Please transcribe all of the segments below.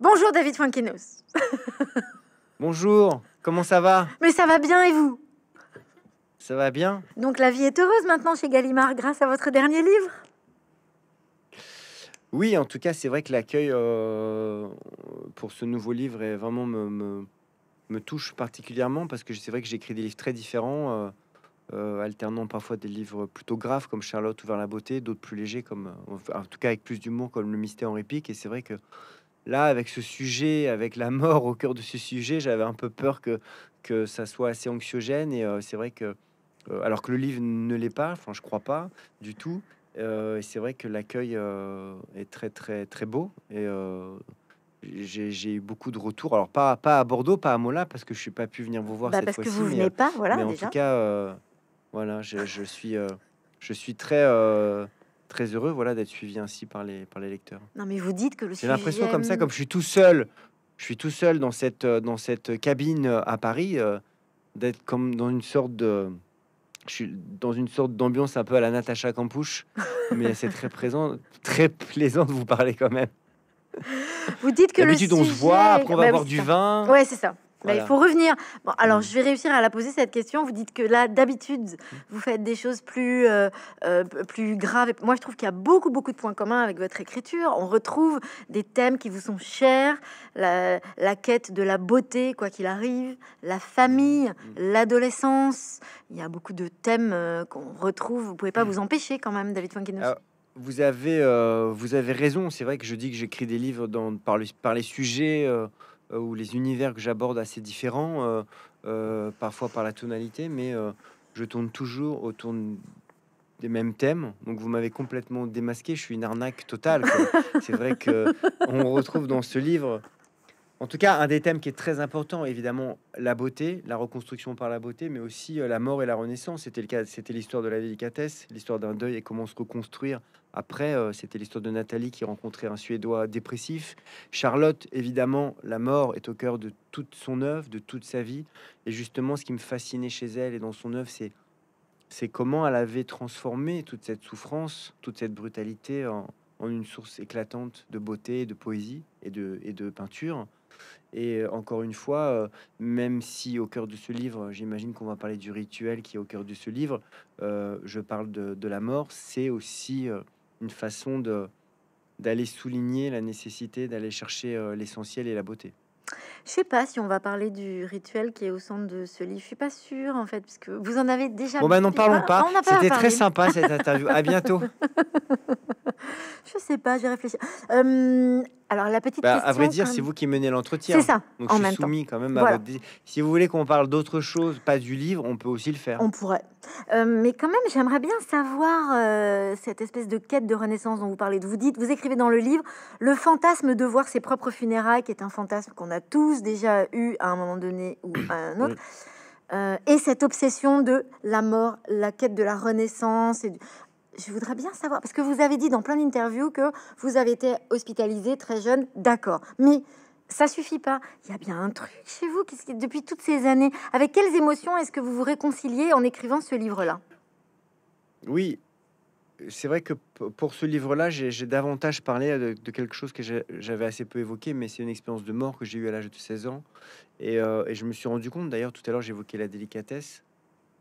Bonjour David Fankinos. Bonjour, comment ça va Mais ça va bien et vous Ça va bien. Donc la vie est heureuse maintenant chez Gallimard grâce à votre dernier livre Oui, en tout cas, c'est vrai que l'accueil euh, pour ce nouveau livre est vraiment me, touche particulièrement parce que c'est vrai que j'écris des livres très différents. Euh, euh, alternant parfois des livres plutôt graves comme Charlotte ou Vers la beauté, d'autres plus légers comme, en tout cas avec plus d'humour comme Le mystère en répique. Et c'est vrai que là, avec ce sujet, avec la mort au cœur de ce sujet, j'avais un peu peur que, que ça soit assez anxiogène. Et euh, c'est vrai que, euh, alors que le livre ne l'est pas, enfin, je crois pas du tout. Euh, c'est vrai que l'accueil euh, est très, très, très beau. Et j'ai eu beaucoup de retours. Alors, pas, pas à Bordeaux, pas à Mola, parce que je suis pas pu venir vous voir bah, cette fois-ci. Parce que vous venez pas, voilà. déjà. en tout cas, voilà, je, je suis, je suis très très heureux voilà d'être suivi ainsi par les par les lecteurs. Non mais vous dites que le J'ai l'impression comme ça comme je suis tout seul, je suis tout seul dans cette euh, dans cette cabine euh, à Paris euh, d'être comme dans une sorte de je suis dans une sorte d'ambiance un peu à la Natacha Campouche, mais c'est très présent, très plaisant de vous parler quand même. Vous dites que le sujet... on se voit, après on va bah boire du vin. Ouais, c'est ça il faut revenir. Bon, alors, mm. je vais réussir à la poser cette question. Vous dites que là, d'habitude, vous faites des choses plus, euh, euh, plus graves. Moi, je trouve qu'il y a beaucoup, beaucoup de points communs avec votre écriture. On retrouve des thèmes qui vous sont chers, la, quête de la beauté, quoi qu'il arrive, la famille, mm, mm. l'adolescence. Il y a beaucoup de thèmes euh, qu'on retrouve. Vous pouvez pas vous empêcher, quand même, David Wankinos. vous avez, vous avez raison. C'est vrai que je dis que j'écris des livres dans, par, par, les sujets euh, ou les univers que j'aborde assez différents, euh, euh, parfois par la tonalité, mais je tourne toujours autour des mêmes thèmes. Donc vous m'avez complètement démasqué. Je suis une arnaque totale. C'est vrai que on retrouve dans ce livre, en tout cas, un des thèmes qui est très important, évidemment, la beauté, la reconstruction par la beauté, mais aussi la mort et la renaissance. C'était le cas. C'était l'histoire de la délicatesse, l'histoire d'un deuil et comment se reconstruire après, euh, c'était l'histoire de Nathalie qui rencontrait un Suédois dépressif. Charlotte, évidemment, la mort est au cœur de toute son œuvre, de toute sa vie. Et justement, ce qui me fascinait chez elle et dans son œuvre, c'est c'est comment elle avait transformé toute cette souffrance, toute cette brutalité en, une source éclatante de beauté, de poésie et de, et de peinture. Et encore une fois, euh, même si au cœur de ce livre, j'imagine qu'on va parler du rituel qui est au cœur de ce livre, euh, je parle de la mort, c'est aussi une façon de d'aller souligner la nécessité d'aller chercher euh, l'essentiel et la beauté. Je sais pas si on va parler du rituel qui est au centre de ce livre. Je suis pas sûre en fait, puisque vous en avez déjà. Bon ben n'en parlons ah, pas. C'était très sympa cette interview. à bientôt. je sais pas, j'ai réfléchi. Euh, alors la petite bah, question, à vrai dire, c'est euh, vous qui menez l'entretien. C'est ça. Donc en je suis même soumis temps. quand même. À Si vous voulez qu'on parle d'autre chose, pas du livre, on peut aussi le faire. On pourrait. Euh, mais quand même, j'aimerais bien savoir euh, cette espèce de quête de renaissance dont vous parlez. Vous dites, vous écrivez dans le livre, le fantasme de voir ses propres funérailles, qui est un fantasme qu'on a tous déjà eu à un moment donné ou à un autre. et cette obsession de la mort, la quête de la renaissance. Et je voudrais bien savoir, parce que vous avez dit dans plein d'interviews que vous avez été hospitalisé très jeune, d'accord. Mais ça suffit pas. Il y a bien un truc chez vous qui, depuis toutes ces années. Avec quelles émotions est-ce que vous vous réconciliez en écrivant ce livre-là Oui, c'est vrai que pour ce livre-là, j'ai davantage parlé de, quelque chose que j'avais assez peu évoqué, mais c'est une expérience de mort que j'ai eue à l'âge de 16 ans. Euh, et, je me suis rendu compte, d'ailleurs, tout à l'heure, j'évoquais la délicatesse,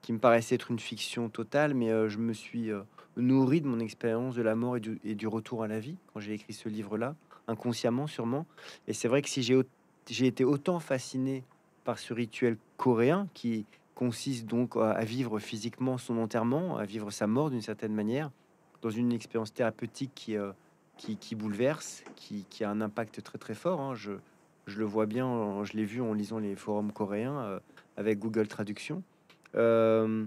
qui me paraissait être une fiction totale, mais euh, je me suis... Euh, nourri de mon expérience de la mort et du, retour à la vie quand j'ai écrit ce livre-là, inconsciemment sûrement. Et c'est vrai que si j'ai été autant fasciné par ce rituel coréen qui consiste donc à vivre physiquement son enterrement, à vivre sa mort d'une certaine manière, dans une expérience thérapeutique qui, euh, bouleverse, qui, a un impact très très fort. Hein. Je, le vois bien, je l'ai vu en lisant les forums coréens euh, avec Google Traduction. Euh,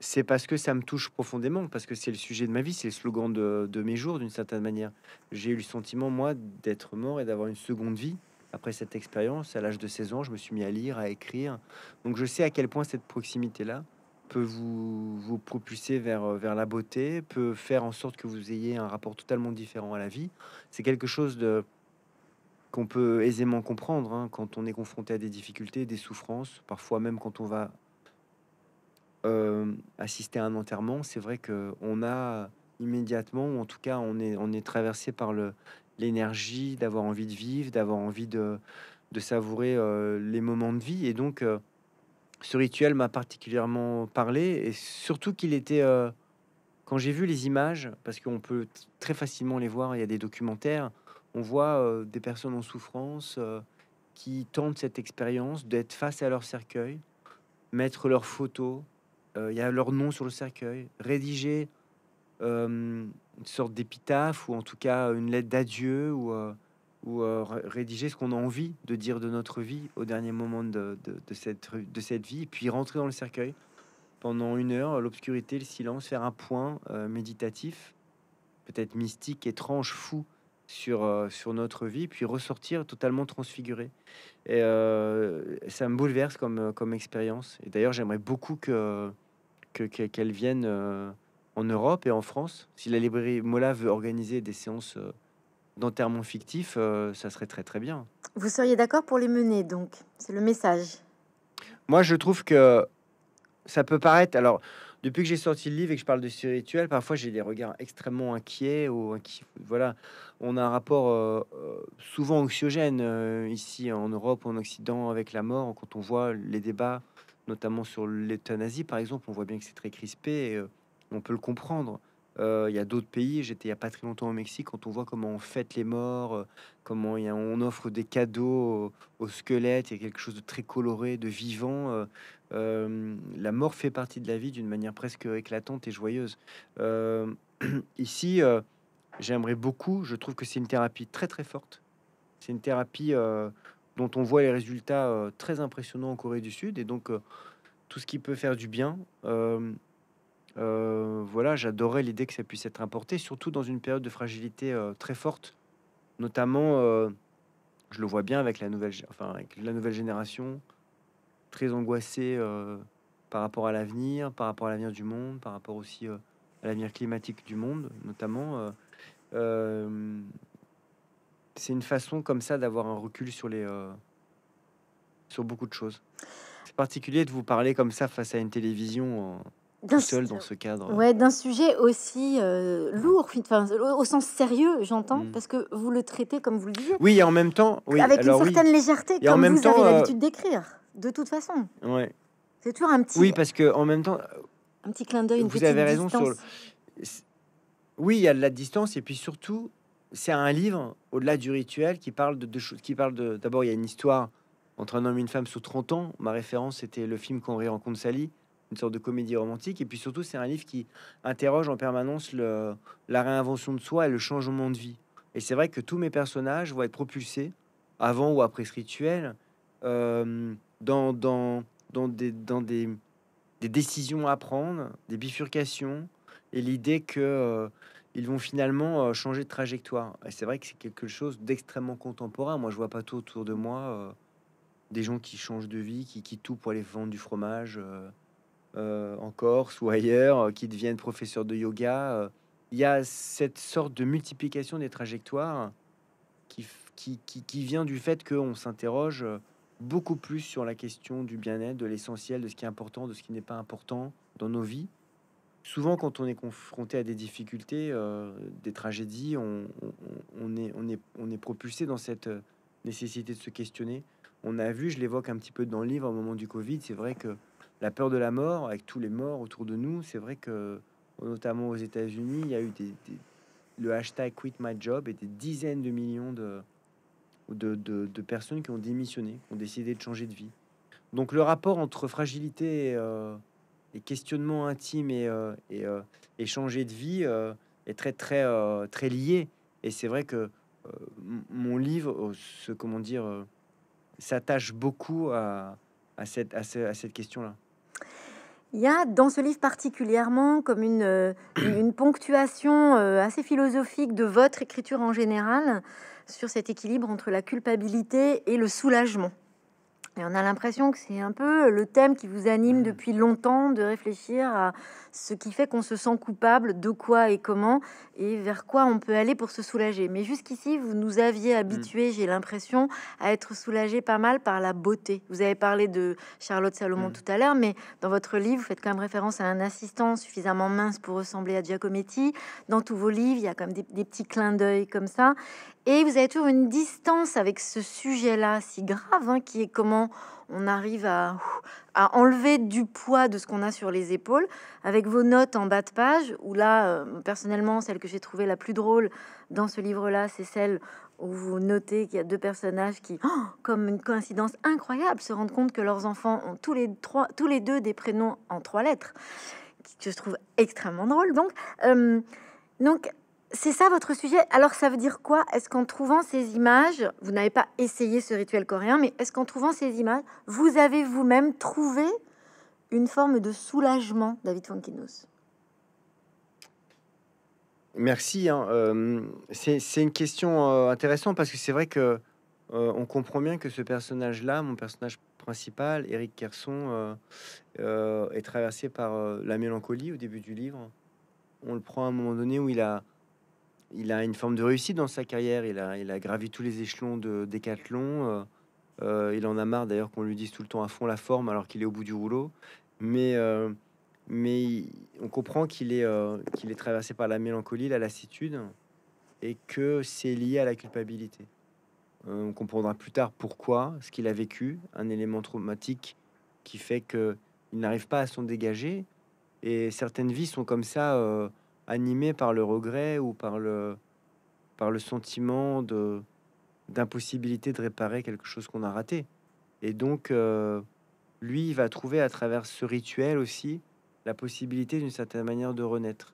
c'est parce que ça me touche profondément, parce que c'est le sujet de ma vie, c'est le slogan de, mes jours d'une certaine manière. J'ai eu le sentiment, moi, d'être mort et d'avoir une seconde vie. Après cette expérience, à l'âge de 16 ans, je me suis mis à lire, à écrire. Donc je sais à quel point cette proximité-là peut vous, vous propulser vers, vers la beauté, peut faire en sorte que vous ayez un rapport totalement différent à la vie. C'est quelque chose de qu'on peut aisément comprendre hein, quand on est confronté à des difficultés, des souffrances, parfois même quand on va euh, assister à un enterrement, c'est vrai que on a immédiatement, ou en tout cas, on est, on est traversé par le, l'énergie d'avoir envie de vivre, d'avoir envie de, savourer euh, les moments de vie. Et donc, euh, ce rituel m'a particulièrement parlé, et surtout qu'il était, quand j'ai vu les images, parce qu'on peut très facilement les voir, il y a des documentaires, on voit des personnes en souffrance qui tentent cette expérience d'être face à leur cercueil, mettre leurs photos, il euh, y a leur nom sur le cercueil, rédiger euh, une sorte d'épitaphe ou en tout cas une lettre d'adieu ou euh, ou rédiger ce qu'on a envie de dire de notre vie au dernier moment de, cette, de cette vie, et puis rentrer dans le cercueil pendant une heure, l'obscurité, le silence, faire un point méditatif, peut-être mystique, étrange, fou sur, sur notre vie, puis ressortir totalement transfiguré. Et ça me bouleverse comme, comme expérience. Et d'ailleurs, j'aimerais beaucoup que qu'elles viennent euh, en Europe et en France. Si la librairie Mola veut organiser des séances euh, d'enterrement fictif, euh, ça serait très très bien. Vous seriez d'accord pour les mener, donc c'est le message. Moi, je trouve que ça peut paraître. Alors, depuis que j'ai sorti le livre et que je parle de spirituel parfois j'ai des regards extrêmement inquiets ou voilà. On a un rapport souvent anxiogène ici en Europe, en Occident, avec la mort, quand on voit les débats notamment sur l'euthanasie, par exemple, on voit bien que c'est très crispé euh, on peut le comprendre. Euh, il y a d'autres pays, j'étais il n'y a pas très longtemps au Mexique, quand on voit comment on fête les morts, euh, comment on offre des cadeaux aux, squelettes, il y a quelque chose de très coloré, de vivant. la mort fait partie de la vie d'une manière presque éclatante et joyeuse. ici, j'aimerais beaucoup, je trouve que c'est une thérapie très très forte. C'est une thérapie dont on voit les résultats euh, très impressionnants en Corée du Sud. Et donc, euh, tout ce qui peut faire du bien. Euh, voilà, j'adorais l'idée que ça puisse être importé, surtout dans une période de fragilité très forte, notamment, je le vois bien avec la nouvelle, enfin, la nouvelle génération, très angoissée par rapport à l'avenir, par rapport à l'avenir du monde, par rapport aussi à l'avenir climatique du monde, notamment c'est une façon comme ça d'avoir un recul sur les euh, sur beaucoup de choses. C'est particulier de vous parler comme ça face à une télévision euh, seul dans ce cadre. Ouais, d'un sujet aussi euh, lourd, au sens sérieux, j'entends, hmm. parce que vous le traitez comme vous le dites. Oui, et en même temps, oui, avec une certaine légèreté, comme même vous temps, avez euh, l'habitude d'écrire, de toute façon. Ouais. C'est toujours un petit. Oui, parce que en même temps. Un petit clin d'œil. Vous avez raison sur. Oui, il y a de la distance et puis surtout, c'est un livre, au-delà du rituel, qui parle de choses. Qui parle de. D'abord, il y a une histoire entre un homme et une femme sous 30 ans. Ma référence, était le film Quand on rencontre Sally, une sorte de comédie romantique. Et puis surtout, c'est un livre qui interroge en permanence la réinvention de soi et le changement de vie. Et c'est vrai que tous mes personnages vont être propulsés, avant ou après ce rituel, euh, dans, dans, dans, des, dans des, des décisions à prendre, des bifurcations, et l'idée que. Euh, ils vont finalement euh, changer de trajectoire. Et c'est vrai que c'est quelque chose d'extrêmement contemporain. Moi, je vois pas tout autour de moi euh, des gens qui changent de vie, qui quittent tout pour aller vendre du fromage euh, en Corse ou ailleurs, qui deviennent professeurs de yoga. Il y a cette sorte de multiplication des trajectoires qui, qui, qui vient du fait qu'on s'interroge beaucoup plus sur la question du bien-être, de l'essentiel, de ce qui est important, de ce qui n'est pas important dans nos vies souvent, quand on est confronté à des difficultés, euh, des tragédies, on, est, propulsé dans cette euh, nécessité de se questionner. On a vu, je l'évoque un petit peu dans le livre au moment du Covid, c'est vrai que la peur de la mort, avec tous les morts autour de nous, c'est vrai que, notamment aux États-Unis, il y a eu le hashtag Quit My Job et des dizaines de millions de, personnes qui ont démissionné, qui ont décidé de changer de vie. Donc le rapport entre fragilité et, euh, les questionnements intimes euh, euh, et, changer de vie euh, est très très très lié. Et c'est vrai que mon livre, ce comment dire, s'attache beaucoup à, cette question-là. Il y a dans ce livre particulièrement comme une ponctuation assez philosophique de votre écriture en général sur cet équilibre entre la culpabilité et le soulagement on a l'impression que c'est un peu le thème qui vous anime mmh. depuis longtemps de réfléchir à ce qui fait qu'on se sent coupable, de quoi et comment, et vers quoi on peut aller pour se soulager. Mais jusqu'ici, vous nous aviez mmh. habitués, j'ai l'impression, à être soulagés pas mal par la beauté. Vous avez parlé de Charlotte Salomon mmh. tout à l'heure, mais dans votre livre, vous faites quand même référence à un assistant suffisamment mince pour ressembler à Giacometti. Dans tous vos livres, il y a comme des, des petits clins d'œil comme ça. Et vous avez toujours une distance avec ce sujet-là si grave, hein, qui est comment on arrive à, enlever du poids de ce qu'on a sur les épaules avec vos notes en bas de page. Où là, euh, personnellement, celle que j'ai trouvée la plus drôle dans ce livre-là, c'est celle où vous notez qu'il y a deux personnages qui, oh, comme une coïncidence incroyable, se rendent compte que leurs enfants ont tous les, trois, tous les deux des prénoms en trois lettres, que je trouve extrêmement drôle. Donc, euh, donc c'est ça votre sujet. Alors ça veut dire quoi Est-ce qu'en trouvant ces images, vous n'avez pas essayé ce rituel coréen, mais est-ce qu'en trouvant ces images, vous avez vous-même trouvé une forme de soulagement, David Fonkinos Merci. Hein. Euh, c'est une question euh, intéressante parce que c'est vrai que euh, on comprend bien que ce personnage-là, mon personnage principal, Eric Kerson, est traversé par la mélancolie au début du livre. On le prend à un moment donné où il a il a une forme de réussite dans sa carrière. Il a, il a gravi tous les échelons de décathlon. Euh, euh, il en a marre d'ailleurs qu'on lui dise tout le temps à fond la forme alors qu'il est au bout du rouleau. Mais, euh, mais on comprend qu'il est, qu'il est traversé par la mélancolie, la lassitude et que c'est lié à la culpabilité. on comprendra plus tard pourquoi, ce qu'il a vécu, un élément traumatique qui fait qu'il n'arrive pas à s'en dégager. Et certaines vies sont comme ça animé par le regret ou par le, par le sentiment de d'impossibilité de réparer quelque chose qu'on a raté. Et donc, euh, lui, il va trouver à travers ce rituel aussi la possibilité d'une certaine manière de renaître.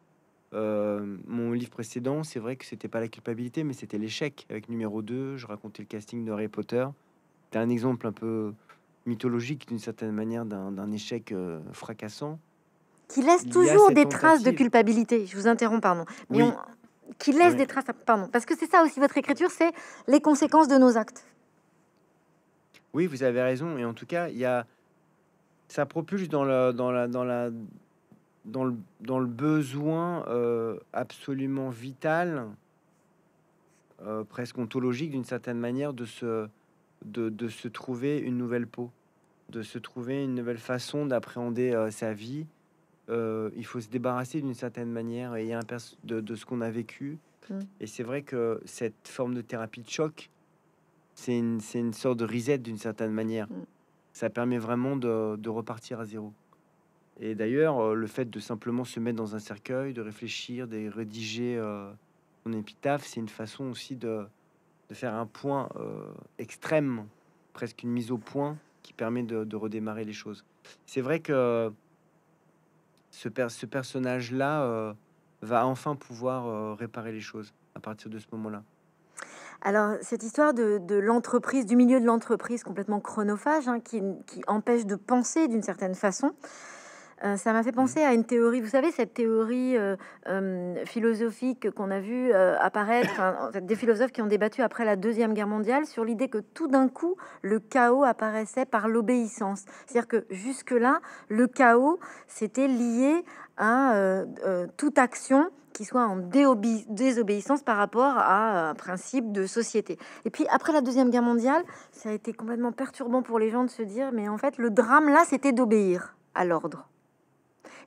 Euh, mon livre précédent, c'est vrai que c'était pas la culpabilité, mais c'était l'échec. Avec numéro 2, je racontais le casting de Harry Potter. C'était un exemple un peu mythologique d'une certaine manière d'un échec euh, fracassant qui laisse toujours des traces de culpabilité. Je vous interromps, pardon. Mais on, qui laisse des traces, pardon. Parce que c'est ça aussi votre écriture, c'est les conséquences de nos actes. Oui, vous avez raison. Et en tout cas, il y ça propulse dans dans la, dans le, besoin euh, absolument vital, euh, presque ontologique d'une certaine manière, de se, de, se trouver une nouvelle peau, de se trouver une nouvelle façon d'appréhender euh, sa vie euh, il faut se débarrasser d'une certaine manière et de, de ce qu'on a vécu. Mm. Et c'est vrai que cette forme de thérapie de choc, c'est une, une, sorte de reset d'une certaine manière. Mm. Ça permet vraiment de, repartir à zéro. Et d'ailleurs, euh, le fait de simplement se mettre dans un cercueil, de réfléchir, de rédiger euh, son épitaphe, c'est une façon aussi de, de faire un point extrême, presque une mise au point qui permet de, de redémarrer les choses. C'est vrai que ce, ce personnage-là euh, va enfin pouvoir euh, réparer les choses à partir de ce moment-là. Alors, cette histoire de, l'entreprise, du milieu de l'entreprise complètement chronophage, hein, qui, qui, empêche de penser d'une certaine façon, euh, ça m'a fait penser mm. à une théorie, vous savez, cette théorie euh, euh, philosophique qu'on a vue apparaître, des philosophes qui ont débattu après la Deuxième Guerre mondiale sur l'idée que tout d'un coup, le chaos apparaissait par l'obéissance. C'est-à-dire que jusque-là, le chaos, c'était lié à toute action qui soit en désobéissance par rapport à un principe de société. Et puis après la Deuxième Guerre mondiale, ça a été complètement perturbant pour les gens de se dire, mais en fait, le drame là, c'était d'obéir à l'ordre.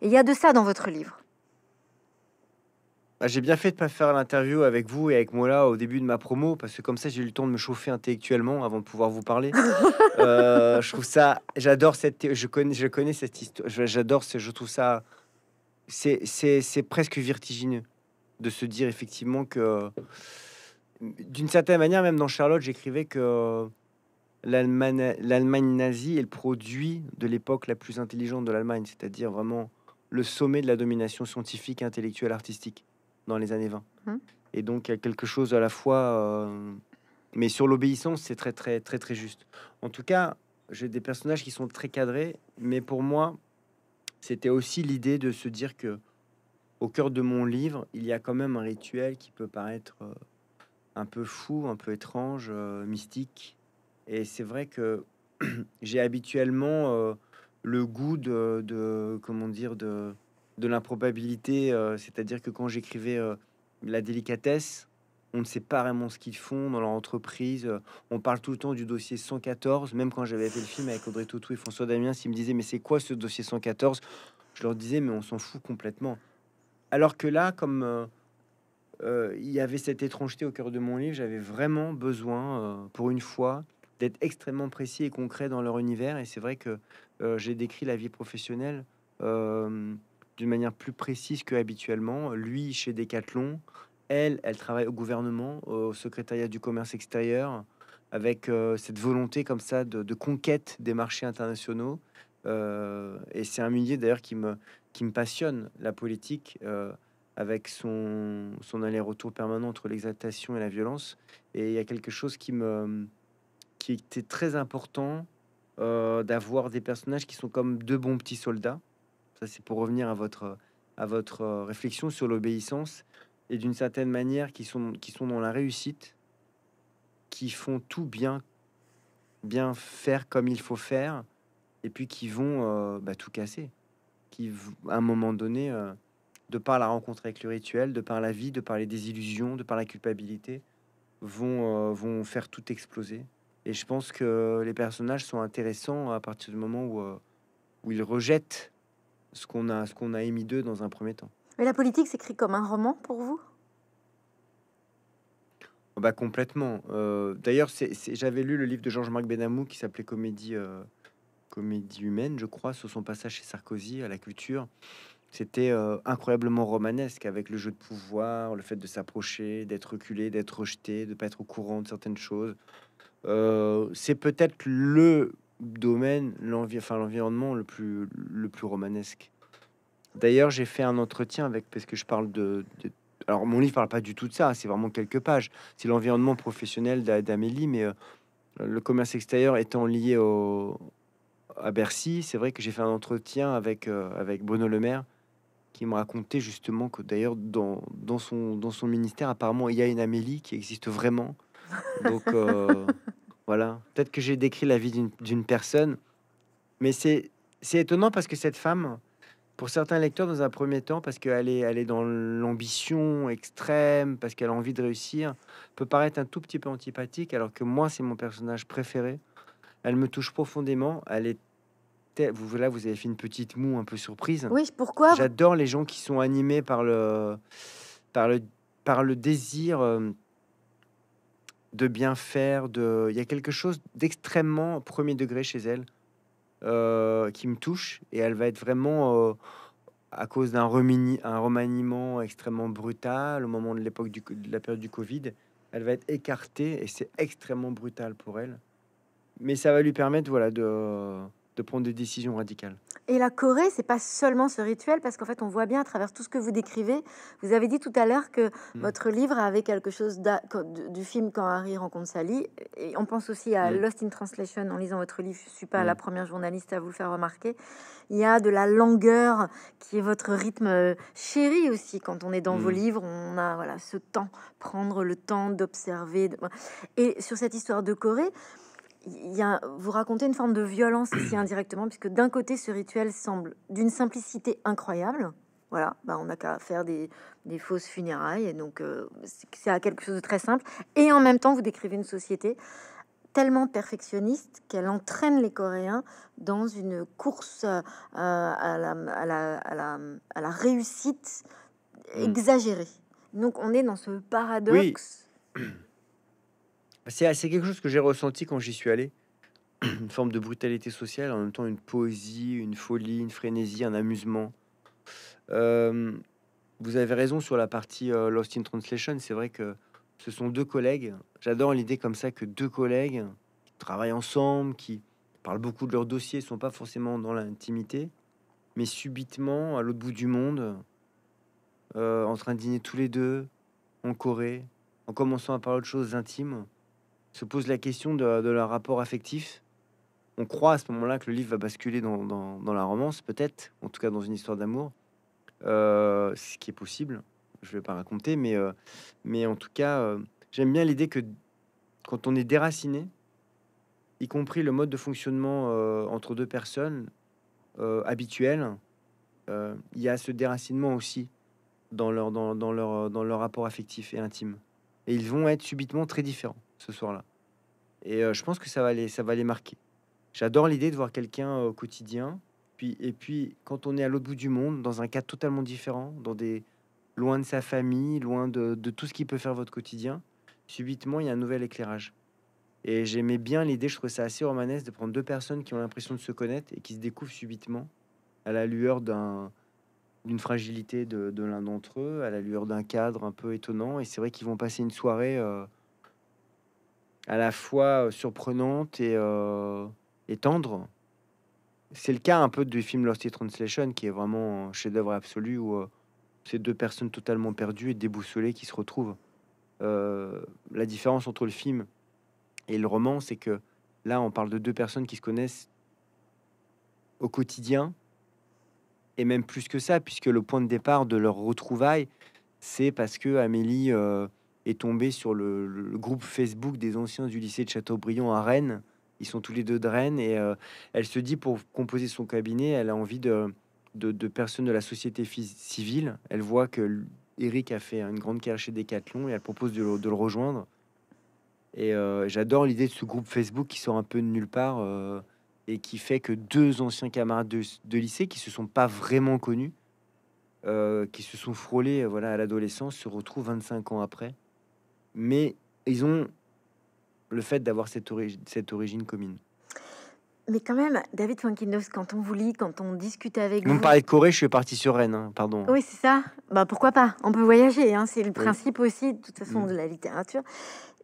Et il y a de ça dans votre livre. Bah, j'ai bien fait de pas faire l'interview avec vous et avec moi là au début de ma promo parce que comme ça j'ai eu le temps de me chauffer intellectuellement avant de pouvoir vous parler. Euh, je trouve ça, j'adore cette, je connais, je connais cette histoire, j'adore ce, je trouve ça, c'est, c'est presque vertigineux de se dire effectivement que, d'une certaine manière, même dans Charlotte, j'écrivais que l'Allemagne, l'Allemagne nazie est le produit de l'époque la plus intelligente de l'Allemagne, c'est-à-dire vraiment le sommet de la domination scientifique, intellectuelle, artistique dans les années 20. Hum. Et donc, il y a quelque chose à la fois. Euh, mais sur l'obéissance, c'est très, très, très, très juste. En tout cas, j'ai des personnages qui sont très cadrés, mais pour moi, c'était aussi l'idée de se dire que, au cœur de mon livre, il y a quand même un rituel qui peut paraître euh, un peu fou, un peu étrange, euh, mystique. Et c'est vrai que j'ai habituellement le goût de, comment dire de, de l'improbabilité. Euh, c'est-à-dire que quand j'écrivais euh, la délicatesse, on ne sait pas vraiment ce qu'ils font dans leur entreprise. Euh, on parle tout le temps du dossier 114. Même quand j'avais fait le film avec Audrey Tautou et François Damien, s'ils me disaient mais c'est quoi ce dossier 114 Je leur disais mais on s'en fout complètement. Alors que là, comme il y avait cette étrangeté au cœur de mon livre, j'avais vraiment besoin, pour une fois, d'être extrêmement précis et concret dans leur univers. Et c'est vrai que euh, j'ai décrit la vie professionnelle euh, d'une manière plus précise que habituellement. Lui chez Decathlon, elle, elle travaille au gouvernement, au secrétariat du commerce extérieur, avec euh, cette volonté comme ça de, conquête des marchés internationaux. et c'est un milieu d'ailleurs qui me, qui me passionne, la politique, avec son, son aller-retour permanent entre l'exaltation et la violence. Et il y a quelque chose qui me qui était très important euh, d'avoir des personnages qui sont comme deux bons petits soldats. Ça, c'est pour revenir à votre, à votre euh, réflexion sur l'obéissance et d'une certaine manière qui sont, qui sont dans la réussite, qui font tout bien, bien faire comme il faut faire, et puis qui vont euh, bah, tout casser, qui à un moment donné, de par la rencontre avec le rituel, de par la vie, de par les désillusions, de par la culpabilité, vont, vont faire tout exploser. Et je pense que les personnages sont intéressants à partir du moment où, euh, où ils rejettent ce qu'on a, qu'on a émis d'eux dans un premier temps. Mais la politique s'écrit comme un roman pour vous oh bah complètement. Euh, D'ailleurs, j'avais lu le livre de Georges-Marc Benamou qui s'appelait Comédie, euh, Comédie humaine, je crois, sur son passage chez Sarkozy à la culture c'était euh, incroyablement romanesque avec le jeu de pouvoir, le fait de s'approcher, d'être reculé, d'être rejeté, de pas être au courant de certaines choses. Euh, c'est peut-être le domaine, l'environnement le plus, le plus romanesque. D'ailleurs, j'ai fait un entretien avec, parce que je parle de, alors mon livre parle pas du tout de ça, c'est vraiment quelques pages. C'est l'environnement professionnel d'Amélie, mais euh, le commerce extérieur étant lié au, à Bercy, c'est vrai que j'ai fait un entretien avec, avec Bruno Le Maire, qui me racontait justement que d'ailleurs dans, dans, son, dans son ministère, apparemment, il y a une Amélie qui existe vraiment. Donc euh, voilà, peut-être que j'ai décrit la vie d'une personne, mais c'est étonnant parce que cette femme, pour certains lecteurs, dans un premier temps, parce qu'elle est, elle est dans l'ambition extrême, parce qu'elle a envie de réussir, peut paraître un tout petit peu antipathique, alors que moi, c'est mon personnage préféré. Elle me touche profondément, elle est vous, là, vous avez fait une petite moue un peu surprise. Oui, pourquoi J'adore les gens qui sont animés par le, par le, par le désir euh, de bien faire. De... Il y a quelque chose d'extrêmement premier degré chez elle euh, qui me touche. Et elle va être vraiment... Euh, à cause d'un remaniement extrêmement brutal au moment de l'époque de la période du Covid, elle va être écartée et c'est extrêmement brutal pour elle. Mais ça va lui permettre voilà de de prendre des décisions radicales. Et la Corée, c'est pas seulement ce rituel, parce qu'en fait, on voit bien à travers tout ce que vous décrivez. Vous avez dit tout à l'heure que hmm. votre livre avait quelque chose du film Quand Harry rencontre Sally. Et on pense aussi à hmm. Lost in Translation en lisant votre livre. Je suis pas hmm. la première journaliste à vous le faire remarquer. Il y a de la langueur qui est votre rythme euh, chéri aussi quand on est dans vos livres. On a voilà ce temps, prendre le temps d'observer. Et sur cette histoire de Corée y a, vous racontez une forme de violence ici indirectement, puisque d'un côté, ce rituel semble d'une simplicité incroyable. Voilà, bah, on n'a qu'à faire des, fausses funérailles, et donc euh, c'est à quelque chose de très simple. Et en même temps, vous décrivez une société tellement perfectionniste qu'elle entraîne les Coréens dans une course euh, à, la, réussite mm. exagérée. Donc on est dans ce paradoxe. Ah, c'est quelque chose que j'ai ressenti quand j'y suis allé. Une forme de brutalité sociale, en même temps une poésie, une folie, une frénésie, un amusement. vous avez raison sur la partie euh, Lost in Translation. C'est vrai que ce sont deux collègues. J'adore l'idée comme ça que deux collègues travaillent ensemble, qui parlent beaucoup de leur dossier, sont pas forcément dans l'intimité, mais subitement à l'autre bout du monde, euh, en train de dîner tous les deux en Corée, en commençant à parler de choses intimes se pose la question de, leur rapport affectif. On croit à ce moment-là que le livre va basculer dans, la romance, peut-être, en tout cas dans une histoire d'amour, euh, ce qui est possible. Je vais pas raconter, mais, euh, en tout cas, euh, j'aime bien l'idée que quand on est déraciné, y compris le mode de fonctionnement entre deux personnes habituel, il y a ce déracinement aussi dans leur rapport affectif et intime. Et ils vont être subitement très différents ce soir-là. Et euh, je pense que ça va les, ça va les marquer. J'adore l'idée de voir quelqu'un euh, au quotidien. Puis, et puis, quand on est à l'autre bout du monde, dans un cadre totalement différent, dans des loin de sa famille, loin de, tout ce qui peut faire votre quotidien, subitement, il y a un nouvel éclairage. Et j'aimais bien l'idée, je trouvais ça assez romanesque de prendre deux personnes qui ont l'impression de se connaître et qui se découvrent subitement à la lueur d'un, d'une fragilité de, l'un d'entre eux, à la lueur d'un cadre un peu étonnant. Et c'est vrai qu'ils vont passer une soirée euh, à la fois euh, surprenante euh, et, tendre. C'est le cas un peu du film Lost in Translation, qui est vraiment un chef-d'œuvre absolu où euh, ces deux personnes totalement perdues et déboussolées qui se retrouvent. la différence entre le film et le roman, c'est que là, on parle de deux personnes qui se connaissent au quotidien, et même plus que ça, puisque le point de départ de leur retrouvaille, c'est parce que Amélie est tombée sur le, groupe Facebook des anciens du lycée de Châteaubriand à Rennes. Ils sont tous les deux de Rennes et euh, elle se dit pour composer son cabinet, elle a envie de, de, personnes de la société civile. Elle voit que Eric a fait une grande carrière chez Decathlon et elle propose de le, rejoindre. Et euh, j'adore l'idée de ce groupe Facebook qui sort un peu de nulle part euh, et qui fait que deux anciens camarades de, de lycée qui se sont pas vraiment connus, qui se sont frôlés voilà, à l'adolescence, se retrouvent 25 ans après mais ils ont le fait d'avoir cette, origine commune. Mais quand même, David Wankinos, quand on vous lit, quand on discute avec Vous vous... parlez de Corée, je suis parti sur Rennes, hein, pardon. Oui, c'est ça. Bah, pourquoi pas On peut voyager, hein, c'est le principe aussi, de toute façon, mm. de la littérature.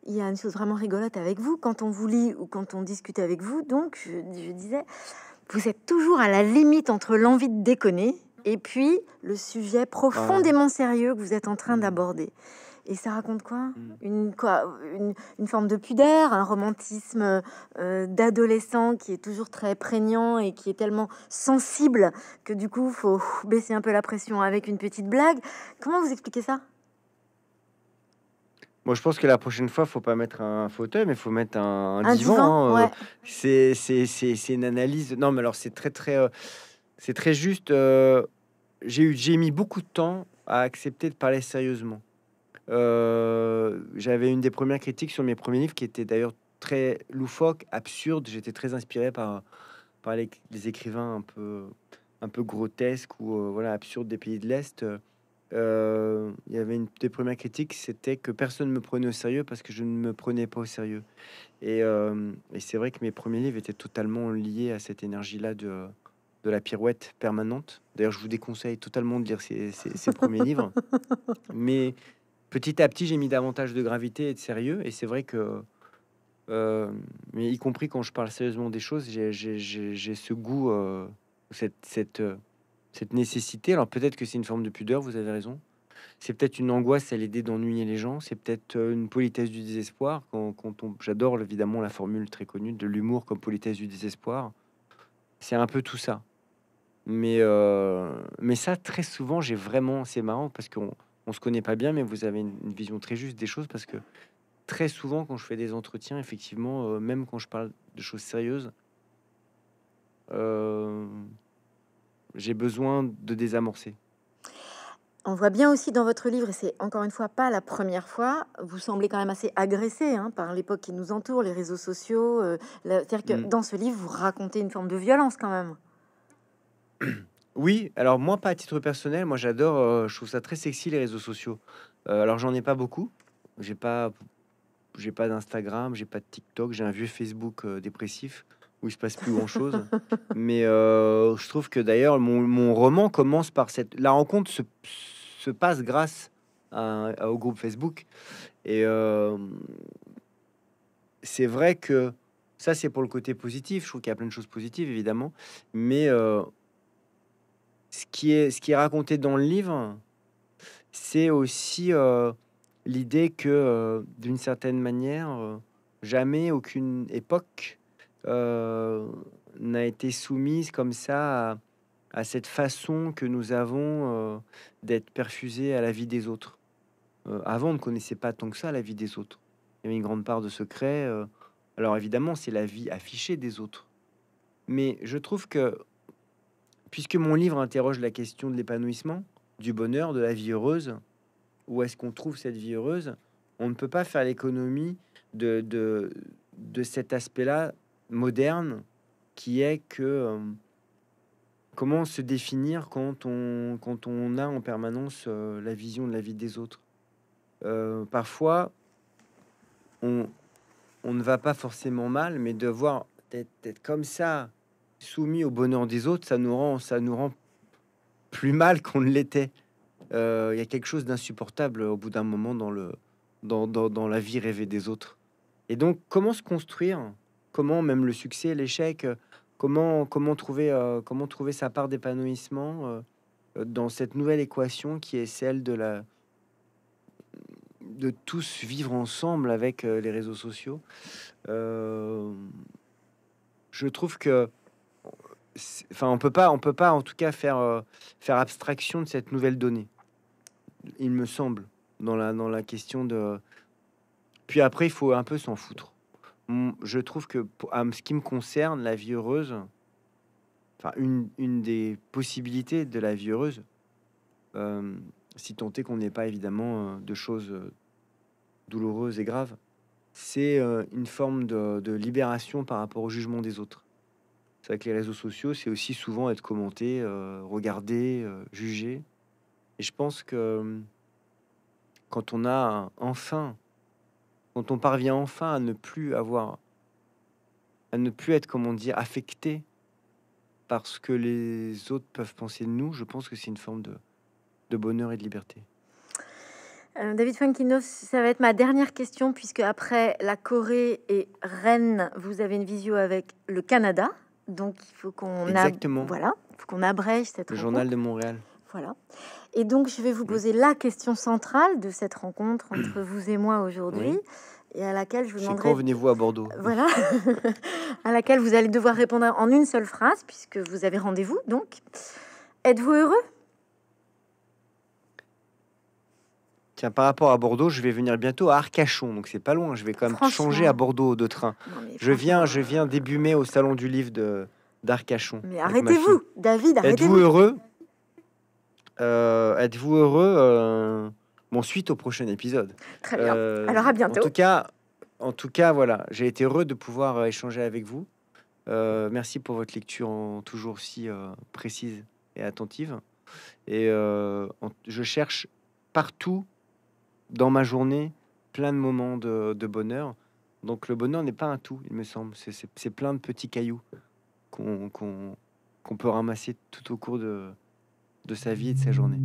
Il y a une chose vraiment rigolote avec vous, quand on vous lit ou quand on discute avec vous, donc, je, je disais, vous êtes toujours à la limite entre l'envie de déconner et puis le sujet profondément sérieux que vous êtes en train mm. d'aborder. Et ça raconte quoi, mm. une, quoi une, forme de pudeur, un romantisme euh, d'adolescent qui est toujours très prégnant et qui est tellement sensible que du coup, faut baisser un peu la pression avec une petite blague. Comment vous expliquez ça moi, je pense que la prochaine fois, faut pas mettre un fauteuil, mais faut mettre un, divan. Hein, euh, c'est une analyse. Non, mais alors c'est très très. Euh, c'est très juste j'ai eu, j'ai mis beaucoup de temps à accepter de parler sérieusement. Euh, j'avais une des premières critiques sur mes premiers livres qui était d'ailleurs très loufoque, absurde. J'étais très inspiré par, par les, écrivains un peu, un peu grotesques ou euh, voilà absurdes des pays de l'Est. Euh, il y avait une des premières critiques, c'était que personne ne me prenait au sérieux parce que je ne me prenais pas au sérieux. Et, et c'est vrai que mes premiers livres étaient totalement liés à cette énergie-là de de la pirouette permanente. D'ailleurs, je vous déconseille totalement de lire ces, premiers livres. Mais petit à petit, j'ai mis davantage de gravité et de sérieux. Et c'est vrai que, euh, mais y compris quand je parle sérieusement des choses, j'ai ce goût, euh, cette, cette, euh, cette nécessité. Alors peut-être que c'est une forme de pudeur, vous avez raison. C'est peut-être une angoisse à l'idée d'ennuyer les gens. C'est peut-être une politesse du désespoir. Quand, quand on, j'adore évidemment la formule très connue de l'humour comme politesse du désespoir. C'est un peu tout ça. Mais, euh, mais ça, très souvent, j'ai vraiment. C'est marrant parce qu'on on se connaît pas bien, mais vous avez une, vision très juste des choses parce que très souvent, quand je fais des entretiens, effectivement, euh, même quand je parle de choses sérieuses, euh, j'ai besoin de désamorcer. On voit bien aussi dans votre livre, et c'est encore une fois pas la première fois, vous semblez quand même assez agressé hein, par l'époque qui nous entoure, les réseaux sociaux. C'est-à-dire que mm. dans ce livre, vous racontez une forme de violence quand même. Oui, alors moi, pas à titre personnel, moi j'adore, euh, je trouve ça très sexy les réseaux sociaux. Euh, alors j'en ai pas beaucoup, j'ai pas, j'ai pas d'Instagram, j'ai pas de TikTok, j'ai un vieux Facebook euh, dépressif où il se passe plus grand chose. Mais je trouve que d'ailleurs mon, roman commence par cette, la rencontre se, se passe grâce au groupe Facebook et c'est vrai que ça c'est pour le côté positif. Je trouve qu'il y a plein de choses positives évidemment, mais ce qui est, ce qui est raconté dans le livre, c'est aussi euh, l'idée que, euh, d'une certaine manière, euh, jamais aucune époque n'a été soumise comme ça à, à, cette façon que nous avons d'être perfusés à la vie des autres. avant, on ne connaissait pas tant que ça la vie des autres. Il y avait une grande part de secret. alors évidemment, c'est la vie affichée des autres. Mais je trouve que Puisque mon livre interroge la question de l'épanouissement, du bonheur, de la vie heureuse, où est-ce qu'on trouve cette vie heureuse, on ne peut pas faire l'économie de, de, cet aspect-là moderne qui est que euh, comment se définir quand on, a en permanence euh, la vision de la vie des autres. Euh, parfois, on, ne va pas forcément mal, mais devoir peut être comme ça, soumis au bonheur des autres, ça nous rend, ça nous rend plus mal qu'on ne l'était. Euh, il y a quelque chose d'insupportable au bout d'un moment dans, le, dans, dans, la vie rêvée des autres. Et donc, comment se construire Comment même le succès, l'échec euh, Comment, comment, trouver, euh, comment trouver sa part d'épanouissement dans cette nouvelle équation qui est celle de la de tous vivre ensemble avec les réseaux sociaux. je trouve que on peut pas, on peut pas en tout cas faire euh, faire abstraction de cette nouvelle donnée. Il me semble dans la dans la question de. Puis après, il faut un peu s'en foutre. Hum, je trouve que en ce qui me concerne, la vie heureuse, enfin une, des possibilités de la vie heureuse, euh, si tant est qu'on n'ait pas évidemment euh, de choses douloureuses et graves, c'est une forme de libération par rapport au jugement des autres c'est vrai que les réseaux sociaux, c'est aussi souvent être commenté, euh, regardé, euh, jugé. Et je pense que hum, quand on a enfin, quand on parvient enfin à ne plus avoir, à ne plus être, comment dire, affecté par ce que les autres peuvent penser de nous, je pense que c'est une forme de, bonheur et de liberté. Euh, David Fankino, ça va être ma dernière question, puisque après la Corée et Rennes, vous avez une visio avec le Canada. Donc il faut qu'on voilà, qu'on abrège cette le journal de Montréal. Voilà. Et donc je vais vous poser la question centrale de cette rencontre entre vous et moi aujourd'hui. Et à laquelle je vous demanderai. Quand venez-vous à Bordeaux Voilà. à laquelle vous allez devoir répondre en une seule phrase, puisque vous avez rendez-vous. Donc, êtes-vous heureux par rapport à Bordeaux, je vais venir bientôt à Arcachon, donc c'est pas loin. Je vais quand même changer à Bordeaux de train. je viens, je viens euh, début mai au salon du livre de d'Arcachon. Mais arrêtez-vous, David, arrêtez-vous. Êtes-vous heureux euh, Êtes-vous heureux euh, Bon, suite au prochain épisode. Très bien. Alors à bientôt. En tout cas, en tout cas, voilà, j'ai été heureux de pouvoir échanger avec vous. merci pour votre lecture toujours si précise et attentive. Et je cherche partout dans ma journée plein de moments de, bonheur. Donc le bonheur n'est pas un tout, il me semble. C'est plein de petits cailloux qu'on peut ramasser tout au cours de sa vie et de sa journée.